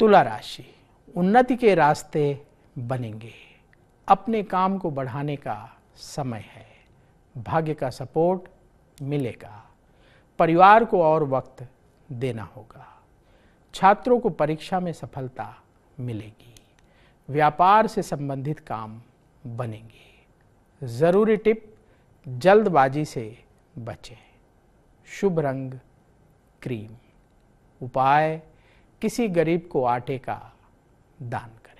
तुला राशि उन्नति के रास्ते बनेंगे अपने काम को बढ़ाने का समय है भाग्य का सपोर्ट मिलेगा परिवार को और वक्त देना होगा छात्रों को परीक्षा में सफलता मिलेगी व्यापार से संबंधित काम बनेंगे ज़रूरी टिप जल्दबाजी से बचें शुभ रंग क्रीम उपाय किसी गरीब को आटे का दान करें